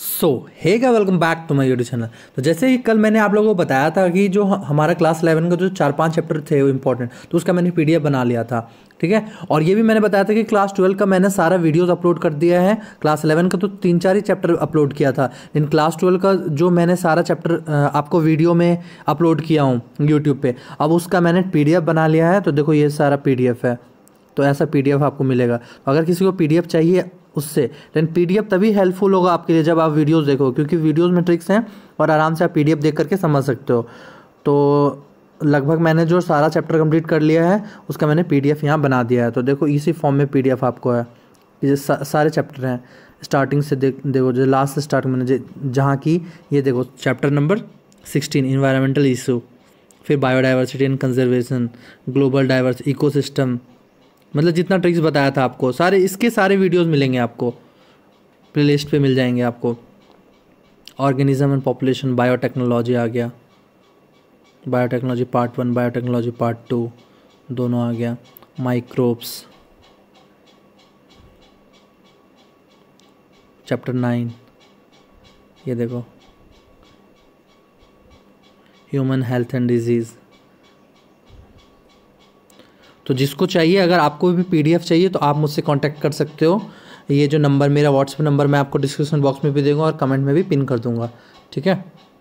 सो हेगा welcome back to my YouTube channel तो जैसे ही कल मैंने आप लोगों को बताया था कि जो हमारा क्लास इलेवन का जो चार पांच चैप्टर थे वो इंपॉर्टेंट तो उसका मैंने पी बना लिया था ठीक है और ये भी मैंने बताया था कि क्लास ट्वेल्व का मैंने सारा वीडियोस अपलोड कर दिया है क्लास इलेवन का तो तीन चार ही चैप्टर अपलोड किया था लेकिन क्लास ट्वेल्व का जो मैंने सारा चैप्टर आपको वीडियो में अपलोड किया हूँ यूट्यूब पर अब उसका मैंने पी बना लिया है तो देखो ये सारा पी है तो ऐसा पी आपको मिलेगा अगर किसी को पी चाहिए उससे लेकिन पीडीएफ तभी हेल्पफुल होगा आपके लिए जब आप वीडियोस देखो क्योंकि वीडियोस में ट्रिक्स हैं और आराम से आप पीडीएफ देख करके समझ सकते हो तो लगभग मैंने जो सारा चैप्टर कंप्लीट कर लिया है उसका मैंने पी डी एफ यहाँ बना दिया है तो देखो इसी फॉर्म में पी डी एफ आपको है ये सारे चैप्टर हैं स्टार्टिंग से देख देखो जो लास्ट स्टार्ट मैंने जहाँ की ये देखो chapter number sixteen environmental issue फिर biodiversity and conservation global diverse ecosystem मतलब जितना ट्रिक्स बताया था आपको सारे इसके सारे वीडियोस मिलेंगे आपको प्ले लिस्ट पर मिल जाएंगे आपको ऑर्गेनिज्म एंड पॉपुलेशन बायोटेक्नोलॉजी आ गया biotechnology part one biotechnology part two दोनों आ गया माइक्रोब्स चैप्टर नाइन ये देखो ह्यूमन हेल्थ एंड डिजीज़ तो जिसको चाहिए अगर आपको भी पी चाहिए तो आप मुझसे कॉन्टैक्ट कर सकते हो ये जो नंबर मेरा व्हाट्सअप नंबर मैं आपको डिस्क्रिप्शन बॉक्स में भी दूँगा और कमेंट में भी पिन कर दूँगा ठीक है